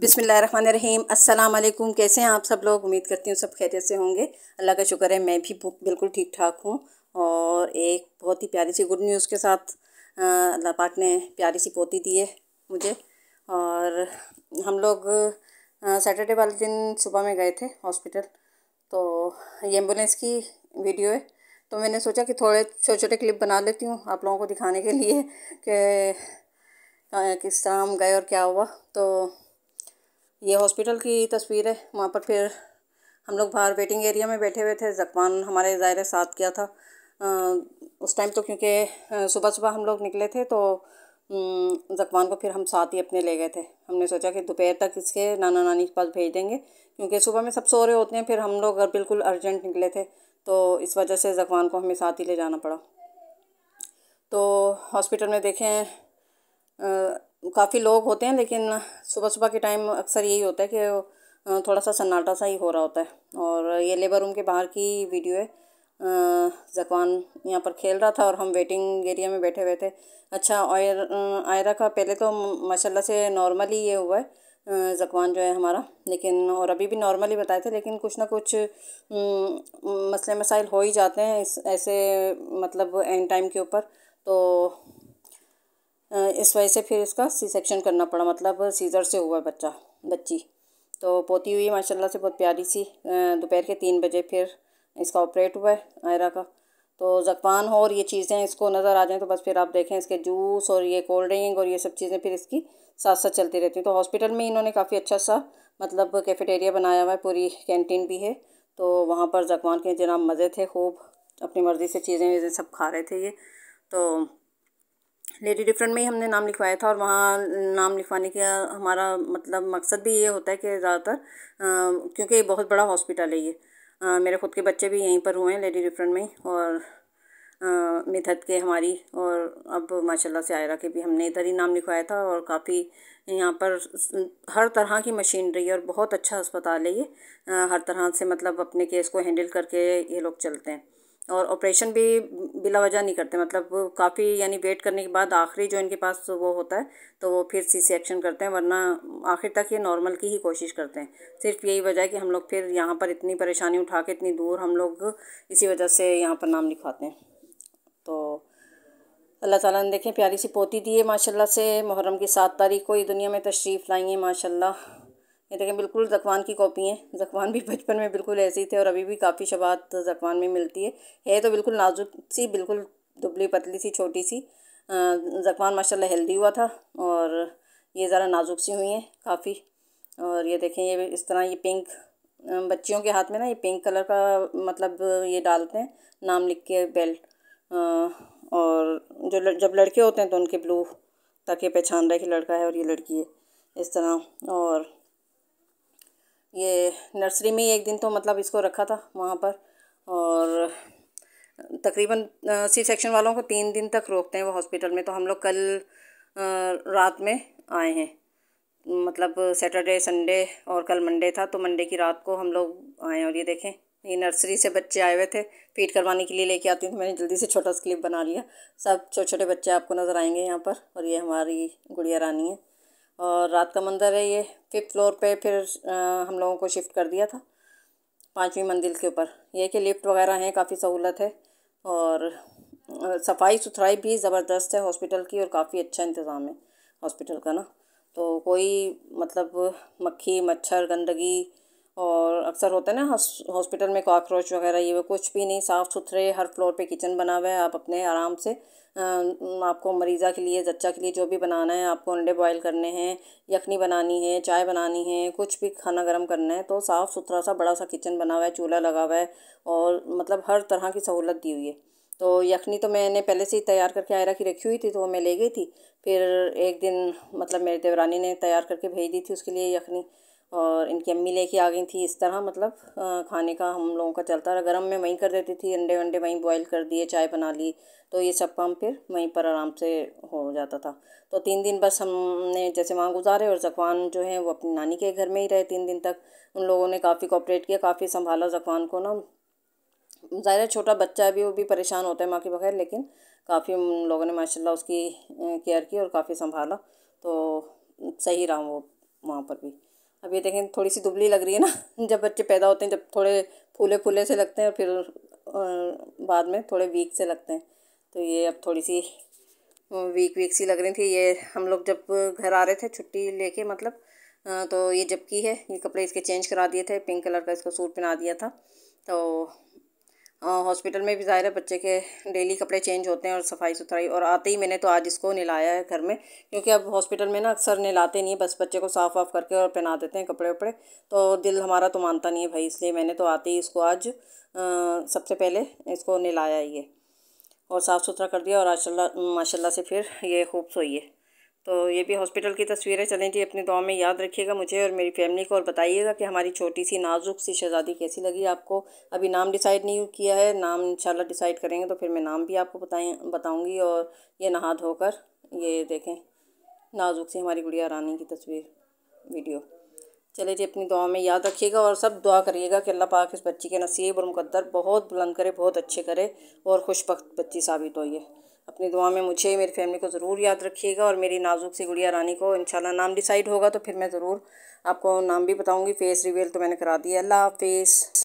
बिसमीम अल्लाम कैसे हैं आप सब लोग उम्मीद करती हूँ सब खैरियत से होंगे अल्लाह का शुक्र है मैं भी बिल्कुल ठीक ठाक हूँ और एक बहुत ही प्यारी सी गुड न्यूज़ के साथ अल्लाह पाक ने प्यारी सी पोती दी है मुझे और हम लोग सैटरडे वाले दिन सुबह में गए थे हॉस्पिटल तो ये एम्बुलेंस की वीडियो है तो मैंने सोचा कि थोड़े छोटे छोटे क्लिप बना लेती हूँ आप लोगों को दिखाने के लिए कि किस तरह हम गए और क्या हुआ तो ये हॉस्पिटल की तस्वीर है वहाँ पर फिर हम लोग बाहर वेटिंग एरिया में बैठे हुए थे जकवान हमारे ज़ाहिर साथ किया था आ, उस टाइम तो क्योंकि सुबह सुबह हम लोग निकले थे तो जकवान को फिर हम साथ ही अपने ले गए थे हमने सोचा कि दोपहर तक इसके नाना नानी के पास भेज देंगे क्योंकि सुबह में सब सो रहे होते हैं फिर हम लोग अगर बिल्कुल अर्जेंट निकले थे तो इस वजह से जकवान को हमें साथ ही ले जाना पड़ा तो हॉस्पिटल में देखें काफ़ी लोग होते हैं लेकिन सुबह सुबह के टाइम अक्सर यही होता है कि थोड़ा सा सन्नाटा सा ही हो रहा होता है और ये लेबर रूम के बाहर की वीडियो है जकवान यहाँ पर खेल रहा था और हम वेटिंग एरिया में बैठे हुए थे अच्छा और आयरा का पहले तो माशाल्लाह से नॉर्मली ये हुआ है जकवान जो है हमारा लेकिन और अभी भी नॉर्मली बताए थे लेकिन कुछ ना कुछ मसले मसाइल हो ही जाते हैं इस ऐसे मतलब एंड टाइम के ऊपर तो इस वजह से फिर इसका सी सेक्शन करना पड़ा मतलब सीज़र से हुआ बच्चा बच्ची तो पोती हुई माशाल्लाह से बहुत प्यारी सी दोपहर के तीन बजे फिर इसका ऑपरेट हुआ है आयरा का तो ज़कवान हो और ये चीज़ें इसको नज़र आ जाएँ तो बस फिर आप देखें इसके जूस और ये कोल्ड ड्रिंक और ये सब चीज़ें फिर इसकी साथ साथ चलती रहती हैं तो हॉस्पिटल में इन्होंने काफ़ी अच्छा सा मतलब कैफेटेरिया बनाया हुआ है पूरी कैंटीन भी है तो वहाँ पर जकवान के जनाब मज़े थे खूब अपनी मर्ज़ी से चीज़ें वीज़ें सब खा रहे थे ये तो लेडी डिफरेंट में ही हमने नाम लिखवाया था और वहाँ नाम लिखवाने का हमारा मतलब मकसद भी ये होता है कि ज़्यादातर क्योंकि बहुत बड़ा हॉस्पिटल है ये आ, मेरे खुद के बच्चे भी यहीं पर हुए हैं लेडी डिफरेंट में और मिथत के हमारी और अब माशाल्लाह से आयरा के भी हमने इधर ही नाम लिखवाया था और काफ़ी यहाँ पर हर तरह की मशीनरी और बहुत अच्छा अस्पताल है ये हर तरह से मतलब अपने केस को हैंडल करके ये लोग चलते हैं और ऑपरेशन भी बिला वजह नहीं करते मतलब काफ़ी यानी वेट करने के बाद आखिरी जो इनके पास वो होता है तो वो फिर सी सी एक्शन करते हैं वरना आखिर तक ये नॉर्मल की ही कोशिश करते हैं सिर्फ यही वजह है कि हम लोग फिर यहाँ पर इतनी परेशानी उठा के इतनी दूर हम लोग इसी वजह से यहाँ पर नाम लिखवाते हैं तो अल्लाह ताला ने देखें प्यारी सी पोती दी है माशाल्लाह से मुहर्रम की सात तारीख को ये दुनिया में तशरीफ़ लाई हैं माशाल्लाह ये देखें बिल्कुल जकवान की कॉपी हैं जकवान भी बचपन में बिल्कुल ऐसे ही थे और अभी भी काफ़ी शबात जकवान में मिलती है ये तो बिल्कुल नाजुक सी बिल्कुल दुबली पतली सी छोटी सी जकवान माशाल्लाह हेल्दी हुआ था और ये ज़रा नाजुक सी हुई हैं काफ़ी और ये देखें ये इस तरह ये पिंक बच्चियों के हाथ में ना ये पिंक कलर का मतलब ये डालते हैं नाम लिख के बेल्ट और जो जब लड़के होते हैं तो उनके ब्लू ताकि पहचान रहे कि लड़का है और ये लड़की है इस तरह और ये नर्सरी में ही एक दिन तो मतलब इसको रखा था वहाँ पर और तकरीबन सी सेक्शन वालों को तीन दिन तक रोकते हैं वो हॉस्पिटल में तो हम लोग कल रात में आए हैं मतलब सैटरडे संडे और कल मंडे था तो मंडे की रात को हम लोग आए और ये देखें ये नर्सरी से बच्चे आए हुए थे फीट करवाने के लिए लेके आती हूँ मैंने जल्दी से छोटा स्क्लिप बना लिया सब छोटे छोटे बच्चे आपको नज़र आएंगे यहाँ पर और ये हमारी गुड़िया रानी है और रात का मंदिर है ये फिफ्थ फ्लोर पे फिर हम लोगों को शिफ्ट कर दिया था पाँचवीं मंदिर के ऊपर यह कि लिफ्ट वगैरह हैं काफ़ी सहूलत है और सफाई सुथराई भी ज़बरदस्त है हॉस्पिटल की और काफ़ी अच्छा इंतज़ाम है हॉस्पिटल का ना तो कोई मतलब मक्खी मच्छर गंदगी और अक्सर होता है ना हॉस्पिटल में कॉकरोच वगैरह ये वो कुछ भी नहीं साफ़ सुथरे हर फ्लोर पे किचन बना हुआ है आप अपने आराम से आपको मरीज़ा के लिए जच्चा के लिए जो भी बनाना है आपको अंडे बॉईल करने हैं यखनी बनानी है चाय बनानी है कुछ भी खाना गर्म करना है तो साफ़ सुथरा सा बड़ा सा किचन बना हुआ है चूल्हा लगा हुआ है और मतलब हर तरह की सहूलत दी हुई है तो यखनी तो मैंने पहले से ही तैयार करके आए की रखी हुई थी तो वो मैं ले गई थी फिर एक दिन मतलब मेरे देवरानी ने तैयार करके भेज दी थी उसके लिए यखनी और इनकी अम्मी लेके आ गई थी इस तरह मतलब खाने का हम लोगों का चलता रहा गर्म में वहीं कर देती थी अंडे वंडे वहीं बॉईल कर दिए चाय बना ली तो ये सब काम फिर वहीं पर आराम से हो जाता था तो तीन दिन बस हमने जैसे वहाँ गुजारे और जकवान जो है वो अपनी नानी के घर में ही रहे तीन दिन तक उन लोगों ने काफ़ी कॉपरेट किया काफ़ी संभाला जकवान को ना ज़ाहिर छोटा बच्चा भी वो भी परेशान होता है माँ के बगैर लेकिन काफ़ी उन लोगों ने माशाल्लाह उसकी केयर की और काफ़ी संभाला तो सही रहा वो वहाँ पर भी अब ये देखें थोड़ी सी दुबली लग रही है ना जब बच्चे पैदा होते हैं जब थोड़े फूले फूले से लगते हैं और फिर बाद में थोड़े वीक से लगते हैं तो ये अब थोड़ी सी वीक वीक सी लग रही थी ये हम लोग जब घर आ रहे थे छुट्टी लेके मतलब तो ये जब की है ये कपड़े इसके चेंज करा दिए थे पिंक कलर का इसको सूट पहना दिया था तो हॉस्पिटल में भी ज़ाहिर है बच्चे के डेली कपड़े चेंज होते हैं और सफाई सुथराई और आते ही मैंने तो आज इसको नहलाया है घर में क्योंकि अब हॉस्पिटल में ना अक्सर नहलाते नहीं है बस बच्चे को साफ़ वाफ करके और पहना देते हैं कपड़े वपड़े तो दिल हमारा तो मानता नहीं है भाई इसलिए मैंने तो आते ही इसको आज सबसे पहले इसको नहलाया ये और साफ़ सुथरा कर दिया और माशाला से फिर ये खूब सोइए तो ये भी हॉस्पिटल की तस्वीरें चलें जी अपनी दुआ में याद रखिएगा मुझे और मेरी फैमिली को और बताइएगा कि हमारी छोटी सी नाजुक सी शहज़ादी कैसी लगी आपको अभी नाम डिसाइड नहीं किया है नाम इन डिसाइड करेंगे तो फिर मैं नाम भी आपको बताएँ बताऊँगी और ये नहा धोकर ये देखें नाजुक सी हमारी गुड़िया रानी की तस्वीर वीडियो चले जी अपनी दुआ में याद रखिएगा और सब दुआ करिएगा कि अल्लाह पाक इस बच्ची के नसीब और मुकद्दर बहुत बुलंद करे बहुत अच्छे करे और खुशबक बच्ची साबित हो ये अपनी दुआ में मुझे मेरी फैमिली को ज़रूर याद रखिएगा और मेरी नाजुक सी गुड़िया रानी को इंशाल्लाह नाम डिसाइड होगा तो फिर मैं ज़रूर आपको नाम भी बताऊँगी फेस रिवील तो मैंने करा दिया अल्लाह हाफिज़